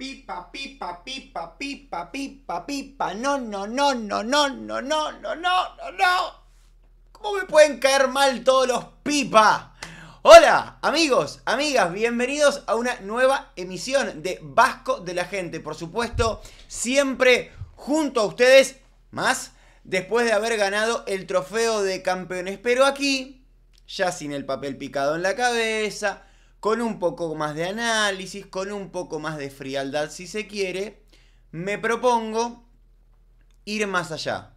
Pipa, pipa, pipa, pipa, pipa, pipa. No, no, no, no, no, no, no, no, no, no, ¿Cómo me pueden caer mal todos los pipa? Hola, amigos, amigas, bienvenidos a una nueva emisión de Vasco de la Gente. Por supuesto, siempre junto a ustedes, más después de haber ganado el trofeo de campeones. Pero aquí, ya sin el papel picado en la cabeza, con un poco más de análisis, con un poco más de frialdad si se quiere, me propongo ir más allá.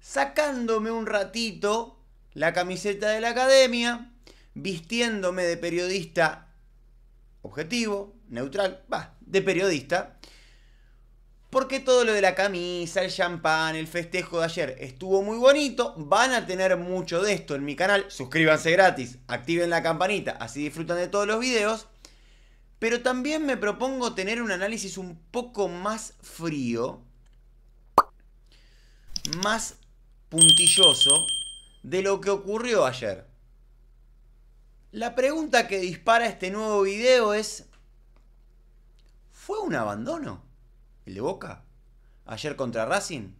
Sacándome un ratito la camiseta de la academia, vistiéndome de periodista objetivo, neutral, va, de periodista, porque todo lo de la camisa, el champán, el festejo de ayer estuvo muy bonito. Van a tener mucho de esto en mi canal. Suscríbanse gratis, activen la campanita, así disfrutan de todos los videos. Pero también me propongo tener un análisis un poco más frío, más puntilloso de lo que ocurrió ayer. La pregunta que dispara este nuevo video es, ¿fue un abandono? ¿El de Boca? ¿Ayer contra Racing?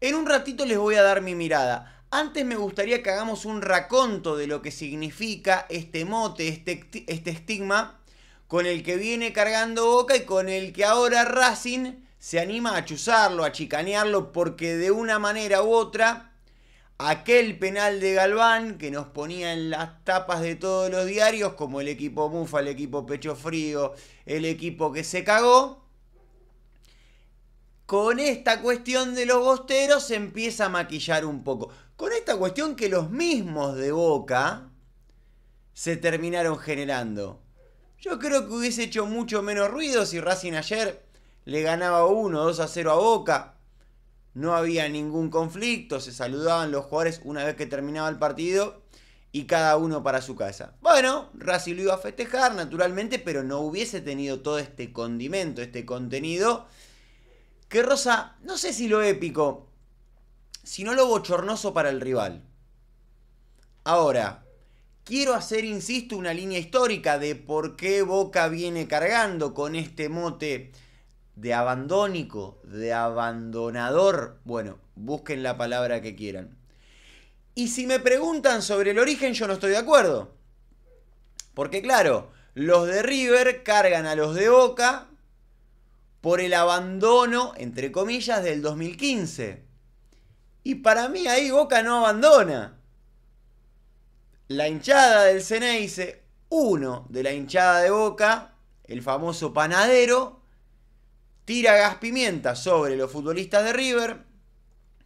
En un ratito les voy a dar mi mirada. Antes me gustaría que hagamos un raconto de lo que significa este mote, este, este estigma con el que viene cargando Boca y con el que ahora Racing se anima a chuzarlo, a chicanearlo, porque de una manera u otra, aquel penal de Galván que nos ponía en las tapas de todos los diarios, como el equipo Mufa, el equipo Pecho Frío, el equipo que se cagó, con esta cuestión de los bosteros se empieza a maquillar un poco. Con esta cuestión que los mismos de Boca se terminaron generando. Yo creo que hubiese hecho mucho menos ruido si Racing ayer le ganaba 1, 2 a 0 a Boca. No había ningún conflicto, se saludaban los jugadores una vez que terminaba el partido y cada uno para su casa. Bueno, Racing lo iba a festejar naturalmente, pero no hubiese tenido todo este condimento, este contenido que Rosa, no sé si lo épico, sino lo bochornoso para el rival. Ahora, quiero hacer, insisto, una línea histórica de por qué Boca viene cargando con este mote de abandónico, de abandonador. Bueno, busquen la palabra que quieran. Y si me preguntan sobre el origen, yo no estoy de acuerdo. Porque claro, los de River cargan a los de Boca por el abandono, entre comillas, del 2015. Y para mí ahí Boca no abandona. La hinchada del Ceneice, uno de la hinchada de Boca, el famoso panadero, tira gas pimienta sobre los futbolistas de River,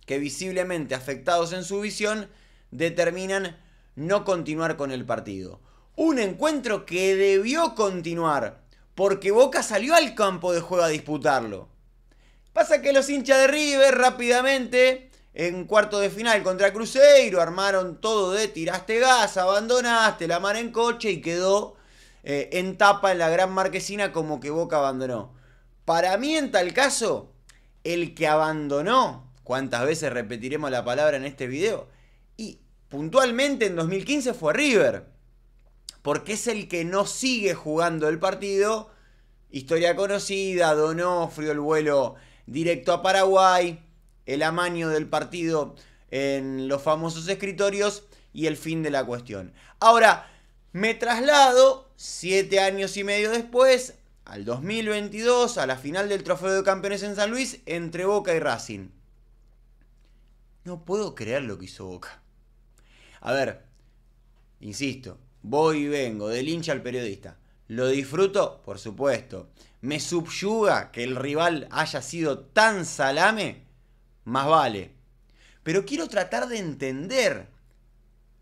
que visiblemente afectados en su visión, determinan no continuar con el partido. Un encuentro que debió continuar porque Boca salió al campo de juego a disputarlo. Pasa que los hinchas de River rápidamente, en cuarto de final contra Cruzeiro, armaron todo de tiraste gas, abandonaste la mar en coche y quedó eh, en tapa en la gran marquesina como que Boca abandonó. Para mí en tal caso, el que abandonó, cuántas veces repetiremos la palabra en este video, y puntualmente en 2015 fue River porque es el que no sigue jugando el partido. Historia conocida, Donofrio, el vuelo directo a Paraguay, el amaño del partido en los famosos escritorios y el fin de la cuestión. Ahora, me traslado siete años y medio después, al 2022, a la final del Trofeo de Campeones en San Luis, entre Boca y Racing. No puedo creer lo que hizo Boca. A ver, insisto, voy y vengo, del hincha al periodista. ¿Lo disfruto? Por supuesto. ¿Me subyuga que el rival haya sido tan salame? Más vale. Pero quiero tratar de entender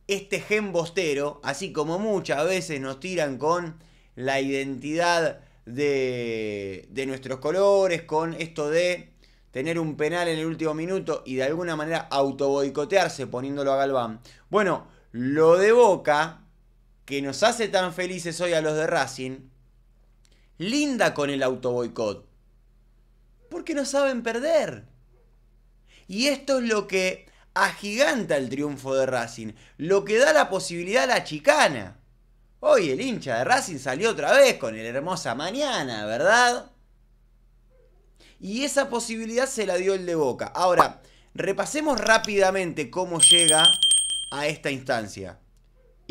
este gen bostero, así como muchas veces nos tiran con la identidad de, nuestros colores, con esto de tener un penal en el último minuto y de alguna manera autoboicotearse poniéndolo a Galván. Bueno, lo de Boca que nos hace tan felices hoy a los de Racing, linda con el autoboicot. Porque no saben perder. Y esto es lo que agiganta el triunfo de Racing, lo que da la posibilidad a la chicana. Hoy el hincha de Racing salió otra vez con el hermosa mañana, ¿verdad? Y esa posibilidad se la dio el de Boca. Ahora, repasemos rápidamente cómo llega a esta instancia.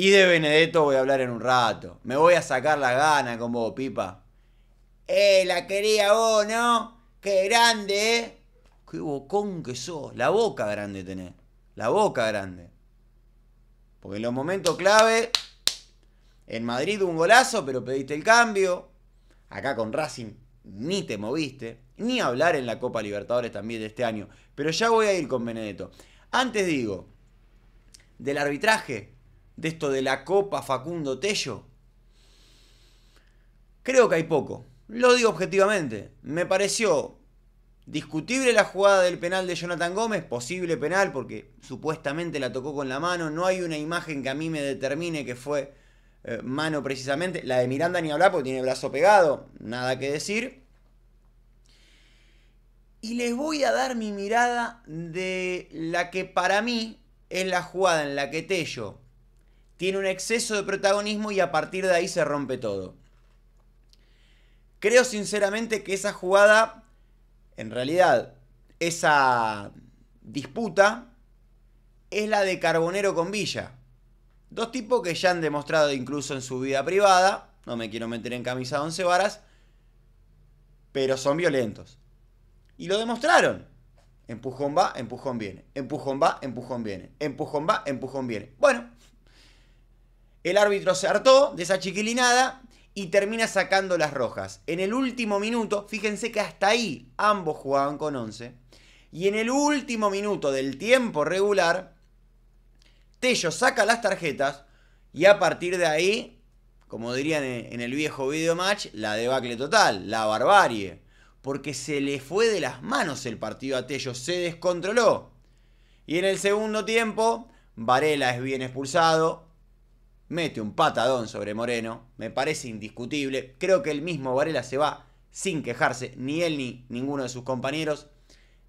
Y de Benedetto voy a hablar en un rato. Me voy a sacar las ganas con vos, Pipa. ¡Eh, la quería vos, no! ¡Qué grande, eh! ¡Qué bocón que sos! La boca grande tenés. La boca grande. Porque en los momentos clave, en Madrid un golazo, pero pediste el cambio. Acá con Racing ni te moviste. Ni hablar en la Copa Libertadores también de este año. Pero ya voy a ir con Benedetto. Antes digo, del arbitraje, de esto de la Copa Facundo Tello? Creo que hay poco. Lo digo objetivamente. Me pareció discutible la jugada del penal de Jonathan Gómez, posible penal porque supuestamente la tocó con la mano. No hay una imagen que a mí me determine que fue eh, mano precisamente. La de Miranda ni hablar porque tiene brazo pegado. Nada que decir. Y les voy a dar mi mirada de la que para mí es la jugada en la que Tello tiene un exceso de protagonismo y a partir de ahí se rompe todo. Creo sinceramente que esa jugada, en realidad, esa disputa, es la de Carbonero con Villa. Dos tipos que ya han demostrado incluso en su vida privada, no me quiero meter en camisa de once varas, pero son violentos. Y lo demostraron. Empujón va, empujón viene. Empujón va, empujón viene. Empujón va, empujón viene. Bueno, el árbitro se hartó de esa chiquilinada y termina sacando las rojas. En el último minuto, fíjense que hasta ahí ambos jugaban con 11. Y en el último minuto del tiempo regular, Tello saca las tarjetas y a partir de ahí, como dirían en el viejo match, la debacle total, la barbarie. Porque se le fue de las manos el partido a Tello, se descontroló. Y en el segundo tiempo, Varela es bien expulsado, mete un patadón sobre Moreno, me parece indiscutible. Creo que el mismo Varela se va sin quejarse, ni él ni ninguno de sus compañeros.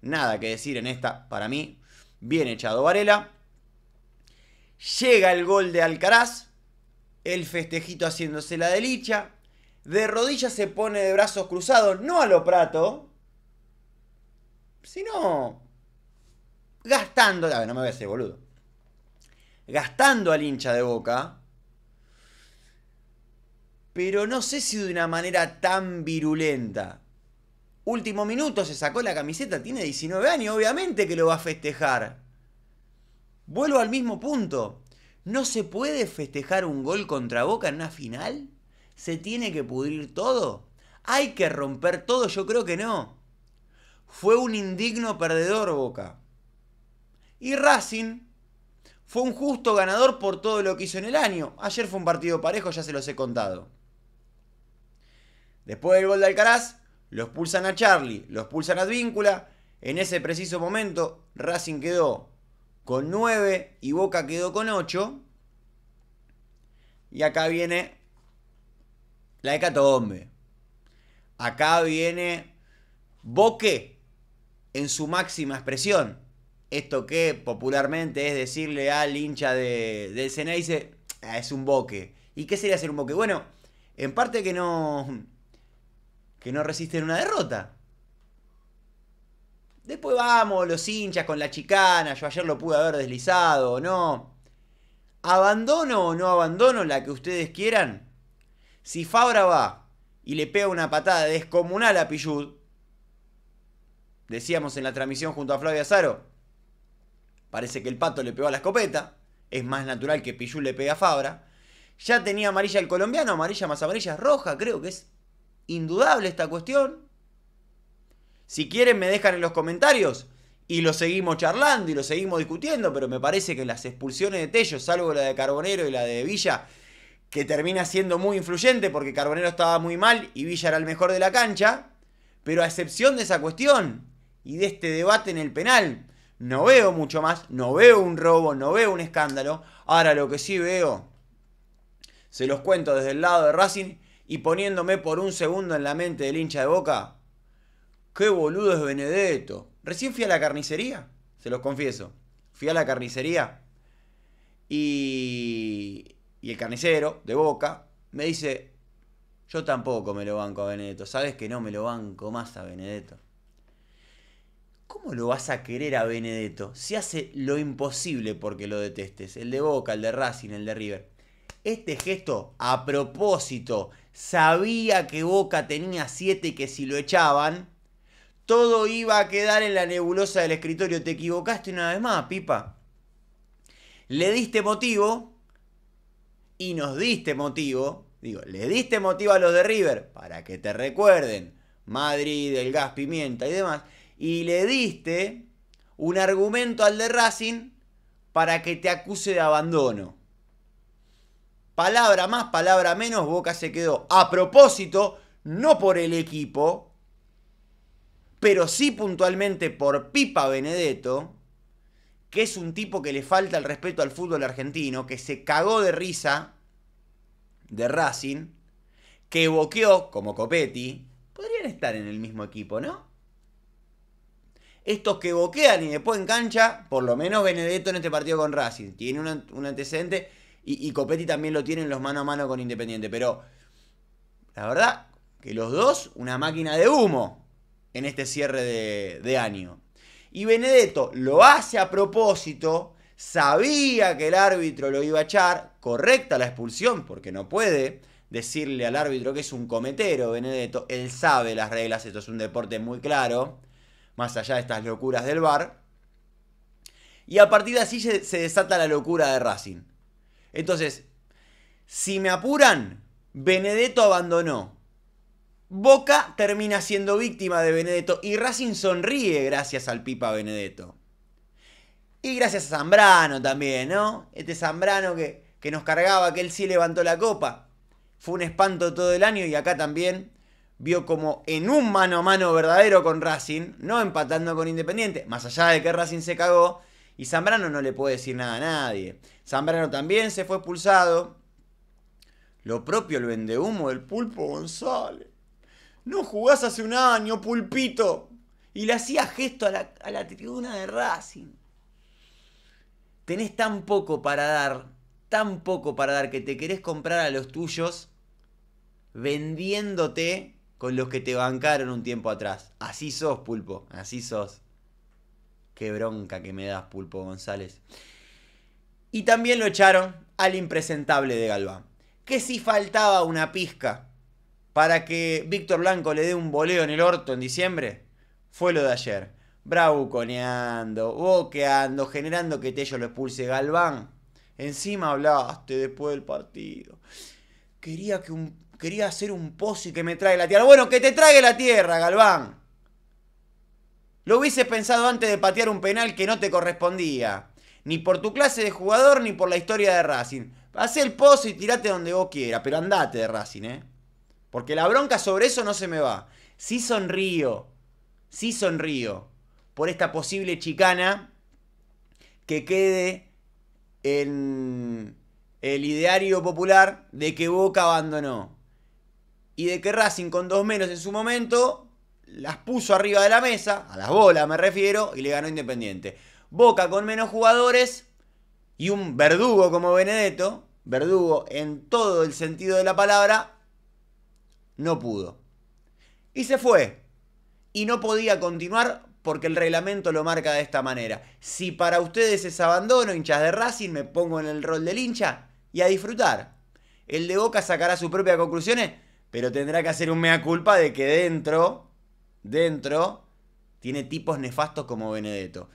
Nada que decir en esta, para mí, bien echado Varela. Llega el gol de Alcaraz, el festejito haciéndose la delicha. De rodillas se pone de brazos cruzados, no a lo prato, sino gastando, a ver, no me voy a hacer boludo, gastando al hincha de boca, pero no sé si de una manera tan virulenta. Último minuto se sacó la camiseta, tiene 19 años, obviamente que lo va a festejar. Vuelvo al mismo punto. ¿No se puede festejar un gol contra Boca en una final? ¿Se tiene que pudrir todo? ¿Hay que romper todo? Yo creo que no. Fue un indigno perdedor Boca. Y Racing fue un justo ganador por todo lo que hizo en el año. Ayer fue un partido parejo, ya se los he contado. Después del gol de Alcaraz, los pulsan a Charlie, los pulsan a Advíncula. En ese preciso momento, Racing quedó con 9 y Boca quedó con 8. Y acá viene la hecatombe. Acá viene Boque en su máxima expresión. Esto que popularmente es decirle al hincha de, del Ceneice, ah, es un boque. ¿Y qué sería ser un boque? Bueno, en parte que no, que no resisten una derrota. Después vamos, los hinchas con la chicana, yo ayer lo pude haber deslizado o no. Abandono o no abandono la que ustedes quieran. Si Fabra va y le pega una patada descomunal a Pillud, decíamos en la transmisión junto a Flavia Zaro, parece que el pato le pegó a la escopeta, es más natural que Pillud le pegue a Fabra. Ya tenía amarilla el colombiano, amarilla más amarilla, roja creo que es indudable esta cuestión. Si quieren me dejan en los comentarios y lo seguimos charlando y lo seguimos discutiendo, pero me parece que las expulsiones de Tello, salvo la de Carbonero y la de Villa, que termina siendo muy influyente porque Carbonero estaba muy mal y Villa era el mejor de la cancha, pero a excepción de esa cuestión y de este debate en el penal, no veo mucho más, no veo un robo, no veo un escándalo. Ahora lo que sí veo, se los cuento desde el lado de Racing, y poniéndome por un segundo en la mente del hincha de boca, qué boludo es Benedetto. Recién fui a la carnicería, se los confieso. Fui a la carnicería y, y el carnicero de boca me dice, yo tampoco me lo banco a Benedetto. Sabes que no me lo banco más a Benedetto. ¿Cómo lo vas a querer a Benedetto si hace lo imposible porque lo detestes? El de Boca, el de Racing, el de River. Este gesto, a propósito, sabía que Boca tenía 7 y que si lo echaban, todo iba a quedar en la nebulosa del escritorio. Te equivocaste una vez más, Pipa. Le diste motivo y nos diste motivo. Digo, le diste motivo a los de River para que te recuerden Madrid, el gas, pimienta y demás. Y le diste un argumento al de Racing para que te acuse de abandono. Palabra más, palabra menos, Boca se quedó a propósito, no por el equipo, pero sí puntualmente por Pipa Benedetto, que es un tipo que le falta el respeto al fútbol argentino, que se cagó de risa de Racing, que boqueó como Copetti. Podrían estar en el mismo equipo, ¿no? Estos que boquean y después en cancha, por lo menos Benedetto en este partido con Racing, tiene un, un antecedente y, Copetti también lo tienen los mano a mano con Independiente. Pero la verdad que los dos, una máquina de humo en este cierre de, año. Y Benedetto lo hace a propósito, sabía que el árbitro lo iba a echar, correcta la expulsión, porque no puede decirle al árbitro que es un cometero, Benedetto, él sabe las reglas, esto es un deporte muy claro, más allá de estas locuras del bar. Y a partir de así se, se desata la locura de Racing. Entonces, si me apuran, Benedetto abandonó. Boca termina siendo víctima de Benedetto y Racing sonríe gracias al Pipa Benedetto. Y gracias a Zambrano también, ¿no? Este Zambrano que, que nos cargaba, que él sí levantó la copa. Fue un espanto todo el año y acá también vio como en un mano a mano verdadero con Racing, no empatando con Independiente, más allá de que Racing se cagó, y Zambrano no le puede decir nada a nadie. Zambrano también se fue expulsado. Lo propio el vendehumo del Pulpo González. No jugás hace un año, Pulpito. Y le hacía gesto a la, a la tribuna de Racing. Tenés tan poco para dar, tan poco para dar que te querés comprar a los tuyos vendiéndote con los que te bancaron un tiempo atrás. Así sos, Pulpo, así sos. Qué bronca que me das, Pulpo González. Y también lo echaron al impresentable de Galván. Que si faltaba una pizca para que Víctor Blanco le dé un boleo en el orto en diciembre, fue lo de ayer. Bravuconeando, boqueando, generando que Tello lo expulse Galván. Encima hablaste después del partido. Quería, que un, quería hacer un pozo y que me trague la tierra. Bueno, que te trague la tierra, Galván. Lo hubiese pensado antes de patear un penal que no te correspondía ni por tu clase de jugador, ni por la historia de Racing. Haz el pozo y tirate donde vos quieras, pero andate de Racing, ¿eh? Porque la bronca sobre eso no se me va. Sí sonrío, sí sonrío por esta posible chicana que quede en el ideario popular de que Boca abandonó. Y de que Racing con dos menos en su momento las puso arriba de la mesa, a las bolas me refiero, y le ganó Independiente. Boca con menos jugadores y un verdugo como Benedetto, verdugo en todo el sentido de la palabra, no pudo. Y se fue. Y no podía continuar porque el reglamento lo marca de esta manera. Si para ustedes es abandono, hinchas de Racing, me pongo en el rol del hincha y a disfrutar. El de Boca sacará sus propias conclusiones, pero tendrá que hacer un mea culpa de que dentro, dentro, tiene tipos nefastos como Benedetto.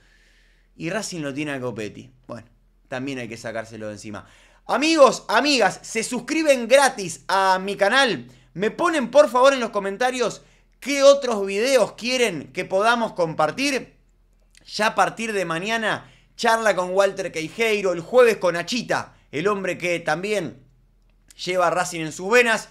Y Racing lo tiene a Copetti. Bueno, también hay que sacárselo de encima. Amigos, amigas, se suscriben gratis a mi canal. Me ponen por favor en los comentarios qué otros videos quieren que podamos compartir. Ya a partir de mañana, charla con Walter Queijeiro, el jueves con Achita, el hombre que también lleva a Racing en sus venas.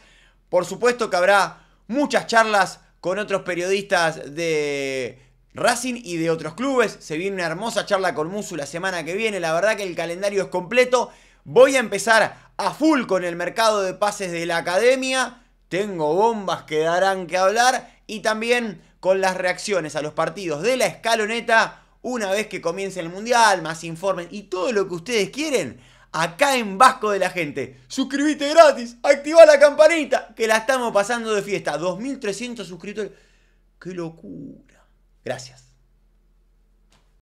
Por supuesto que habrá muchas charlas con otros periodistas de Racing y de otros clubes. Se viene una hermosa charla con Musu la semana que viene. La verdad que el calendario es completo. Voy a empezar a full con el mercado de pases de la academia. Tengo bombas que darán que hablar. Y también con las reacciones a los partidos de la escaloneta. Una vez que comience el mundial, más informes y todo lo que ustedes quieren. Acá en Vasco de la Gente. suscríbete gratis, activa la campanita, que la estamos pasando de fiesta. 2.300 suscriptores. ¡Qué locura! Gracias.